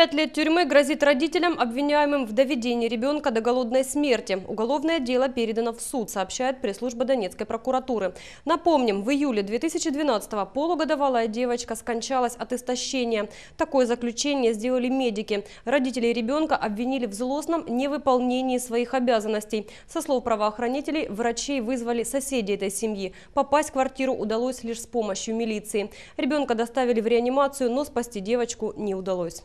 Пять лет тюрьмы грозит родителям, обвиняемым в доведении ребенка до голодной смерти. Уголовное дело передано в суд, сообщает пресс-служба Донецкой прокуратуры. Напомним, в июле 2012-го полугодовалая девочка скончалась от истощения. Такое заключение сделали медики. Родителей ребенка обвинили в злостном невыполнении своих обязанностей. Со слов правоохранителей, врачей вызвали соседи этой семьи. Попасть в квартиру удалось лишь с помощью милиции. Ребенка доставили в реанимацию, но спасти девочку не удалось.